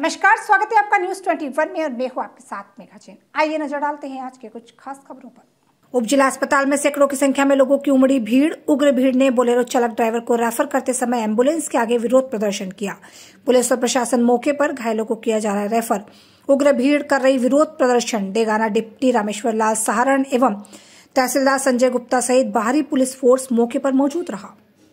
नमस्कार स्वागत है आपका न्यूज 21 में और मैं हूँ आपके साथ मेघा जैन आइए नजर डालते हैं आज के कुछ खास खबरों पर उप जिला अस्पताल में सैकड़ों की संख्या में लोगों की उमड़ी भीड़ उग्र भीड़ ने बोलेरो चालक ड्राइवर को रेफर करते समय एम्बुलेंस के आगे विरोध प्रदर्शन किया पुलिस और प्रशासन मौके पर घायलों को किया जा रहा है रेफर उग्र भीड़ कर रही विरोध प्रदर्शन डेगाना डिप्टी रामेश्वर लाल सहारण एवं तहसीलदार संजय गुप्ता सहित बाहरी पुलिस फोर्स मौके पर मौजूद रहा